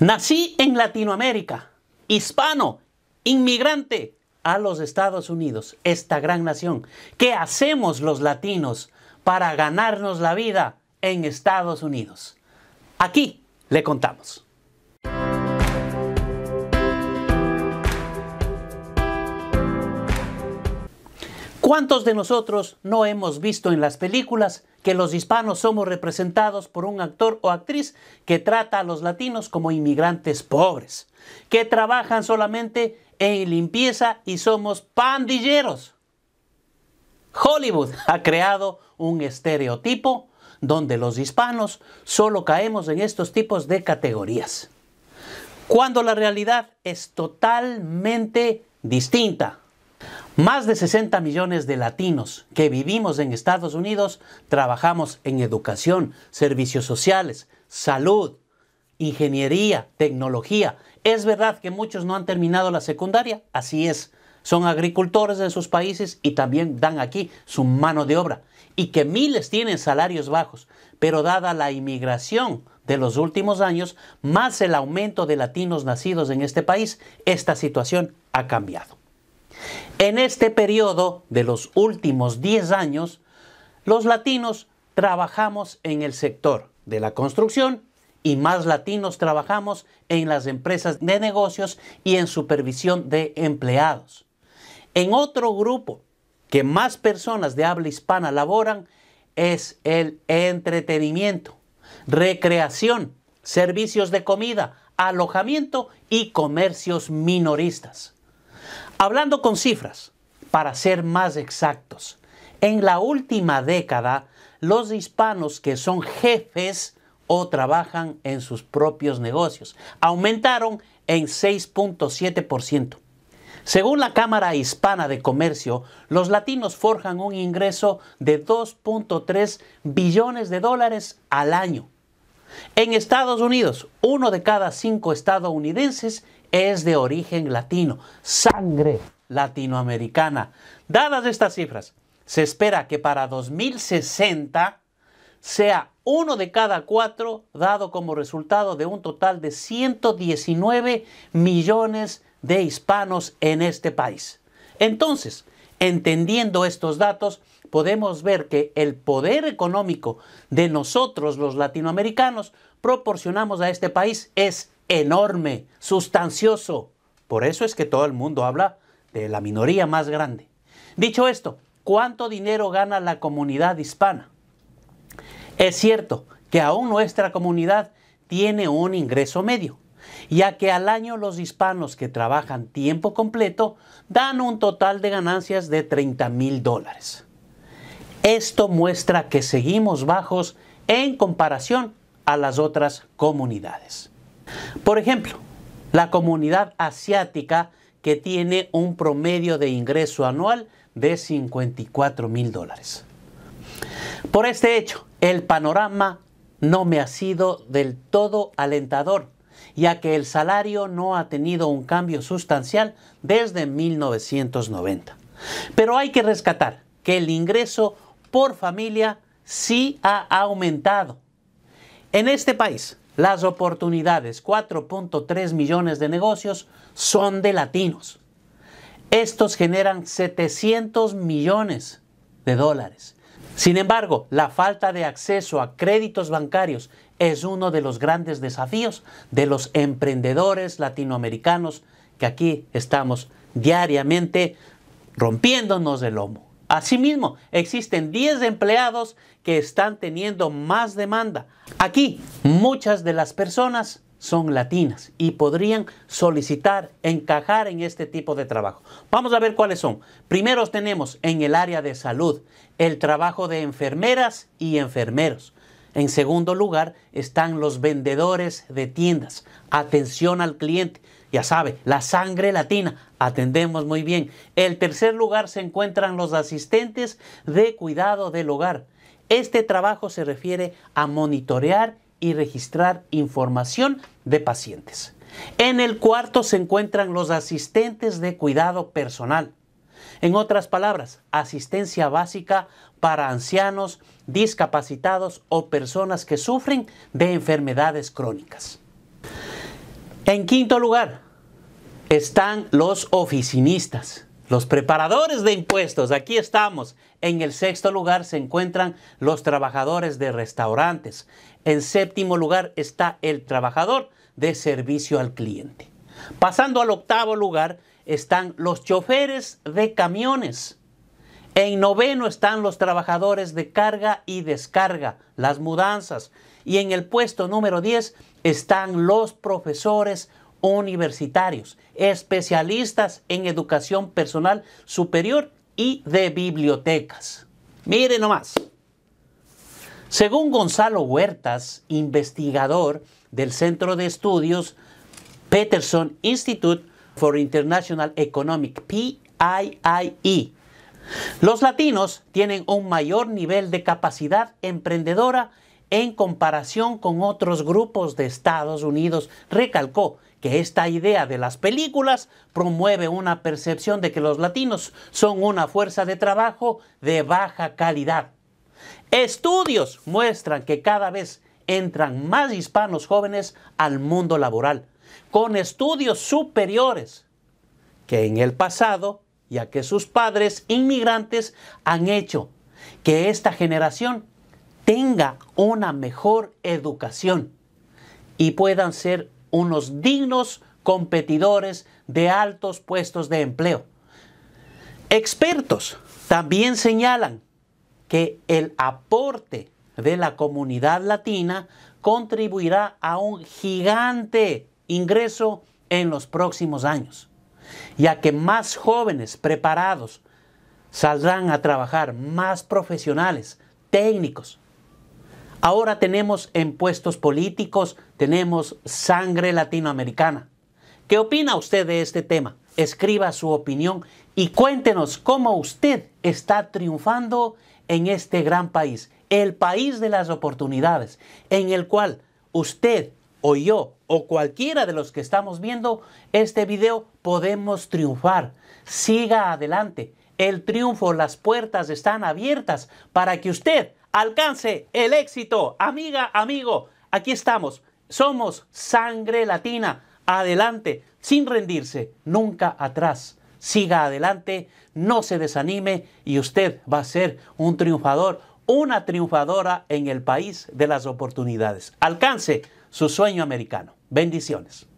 Nací en Latinoamérica, hispano, inmigrante a los Estados Unidos, esta gran nación. ¿Qué hacemos los latinos para ganarnos la vida en Estados Unidos? Aquí le contamos. ¿Cuántos de nosotros no hemos visto en las películas que los hispanos somos representados por un actor o actriz que trata a los latinos como inmigrantes pobres, que trabajan solamente en limpieza y somos pandilleros. Hollywood ha creado un estereotipo donde los hispanos solo caemos en estos tipos de categorías, cuando la realidad es totalmente distinta. Más de 60 millones de latinos que vivimos en Estados Unidos trabajamos en educación, servicios sociales, salud, ingeniería, tecnología. Es verdad que muchos no han terminado la secundaria, así es. Son agricultores de sus países y también dan aquí su mano de obra. Y que miles tienen salarios bajos, pero dada la inmigración de los últimos años, más el aumento de latinos nacidos en este país, esta situación ha cambiado. En este periodo de los últimos 10 años, los latinos trabajamos en el sector de la construcción y más latinos trabajamos en las empresas de negocios y en supervisión de empleados. En otro grupo que más personas de habla hispana laboran es el entretenimiento, recreación, servicios de comida, alojamiento y comercios minoristas. Hablando con cifras, para ser más exactos, en la última década, los hispanos que son jefes o trabajan en sus propios negocios aumentaron en 6.7%. Según la Cámara Hispana de Comercio, los latinos forjan un ingreso de 2.3 billones de dólares al año. En Estados Unidos, uno de cada cinco estadounidenses es de origen latino, sangre latinoamericana. Dadas estas cifras, se espera que para 2060 sea uno de cada cuatro dado como resultado de un total de 119 millones de hispanos en este país. Entonces, entendiendo estos datos, podemos ver que el poder económico de nosotros los latinoamericanos proporcionamos a este país es enorme, sustancioso. Por eso es que todo el mundo habla de la minoría más grande. Dicho esto, ¿cuánto dinero gana la comunidad hispana? Es cierto que aún nuestra comunidad tiene un ingreso medio, ya que al año los hispanos que trabajan tiempo completo dan un total de ganancias de 30 mil dólares. Esto muestra que seguimos bajos en comparación a las otras comunidades. Por ejemplo, la comunidad asiática que tiene un promedio de ingreso anual de 54 mil dólares. Por este hecho, el panorama no me ha sido del todo alentador, ya que el salario no ha tenido un cambio sustancial desde 1990. Pero hay que rescatar que el ingreso por familia sí ha aumentado. En este país, las oportunidades, 4.3 millones de negocios, son de latinos. Estos generan 700 millones de dólares. Sin embargo, la falta de acceso a créditos bancarios es uno de los grandes desafíos de los emprendedores latinoamericanos que aquí estamos diariamente rompiéndonos el lomo. Asimismo, existen 10 empleados que están teniendo más demanda. Aquí, muchas de las personas son latinas y podrían solicitar encajar en este tipo de trabajo. Vamos a ver cuáles son. Primero tenemos en el área de salud el trabajo de enfermeras y enfermeros. En segundo lugar están los vendedores de tiendas, atención al cliente ya sabe, la sangre latina. Atendemos muy bien. El tercer lugar se encuentran los asistentes de cuidado del hogar. Este trabajo se refiere a monitorear y registrar información de pacientes. En el cuarto se encuentran los asistentes de cuidado personal. En otras palabras, asistencia básica para ancianos, discapacitados o personas que sufren de enfermedades crónicas. En quinto lugar, están los oficinistas, los preparadores de impuestos. Aquí estamos. En el sexto lugar se encuentran los trabajadores de restaurantes. En séptimo lugar está el trabajador de servicio al cliente. Pasando al octavo lugar están los choferes de camiones. En noveno están los trabajadores de carga y descarga, las mudanzas. Y en el puesto número 10 están los profesores universitarios, especialistas en educación personal superior y de bibliotecas. Mire nomás. Según Gonzalo Huertas, investigador del Centro de Estudios Peterson Institute for International Economic, PIIE, los latinos tienen un mayor nivel de capacidad emprendedora en comparación con otros grupos de Estados Unidos. Recalcó que esta idea de las películas promueve una percepción de que los latinos son una fuerza de trabajo de baja calidad. Estudios muestran que cada vez entran más hispanos jóvenes al mundo laboral, con estudios superiores que en el pasado ya que sus padres inmigrantes han hecho que esta generación tenga una mejor educación y puedan ser unos dignos competidores de altos puestos de empleo. Expertos también señalan que el aporte de la comunidad latina contribuirá a un gigante ingreso en los próximos años ya que más jóvenes preparados saldrán a trabajar, más profesionales, técnicos. Ahora tenemos en puestos políticos, tenemos sangre latinoamericana. ¿Qué opina usted de este tema? Escriba su opinión y cuéntenos cómo usted está triunfando en este gran país, el país de las oportunidades, en el cual usted o yo o cualquiera de los que estamos viendo este video podemos triunfar. Siga adelante. El triunfo, las puertas están abiertas para que usted alcance el éxito. Amiga, amigo, aquí estamos. Somos sangre latina. Adelante, sin rendirse, nunca atrás. Siga adelante, no se desanime y usted va a ser un triunfador, una triunfadora en el país de las oportunidades. Alcance su sueño americano. Bendiciones.